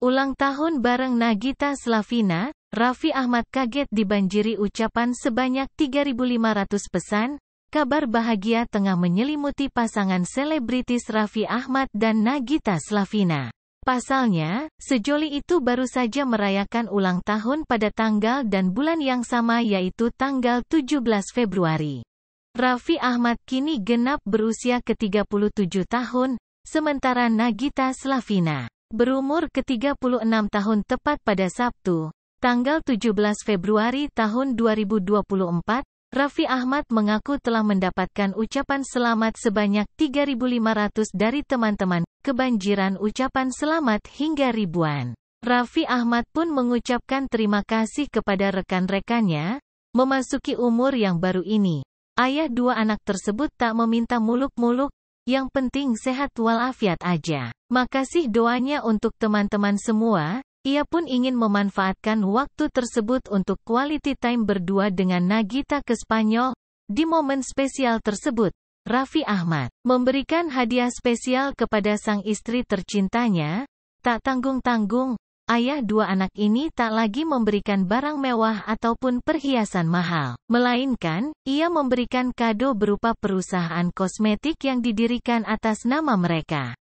Ulang tahun bareng Nagita Slavina, Raffi Ahmad kaget dibanjiri ucapan sebanyak 3.500 pesan, kabar bahagia tengah menyelimuti pasangan selebritis Raffi Ahmad dan Nagita Slavina. Pasalnya, sejoli itu baru saja merayakan ulang tahun pada tanggal dan bulan yang sama yaitu tanggal 17 Februari. Raffi Ahmad kini genap berusia ke-37 tahun, sementara Nagita Slavina Berumur ke-36 tahun tepat pada Sabtu, tanggal 17 Februari tahun 2024, Raffi Ahmad mengaku telah mendapatkan ucapan selamat sebanyak 3.500 dari teman-teman, kebanjiran ucapan selamat hingga ribuan. Raffi Ahmad pun mengucapkan terima kasih kepada rekan-rekannya, memasuki umur yang baru ini. Ayah dua anak tersebut tak meminta muluk-muluk, yang penting sehat walafiat aja. Makasih doanya untuk teman-teman semua. Ia pun ingin memanfaatkan waktu tersebut untuk quality time berdua dengan Nagita ke Spanyol. Di momen spesial tersebut, Raffi Ahmad memberikan hadiah spesial kepada sang istri tercintanya. Tak tanggung-tanggung, ayah dua anak ini tak lagi memberikan barang mewah ataupun perhiasan mahal. Melainkan, ia memberikan kado berupa perusahaan kosmetik yang didirikan atas nama mereka.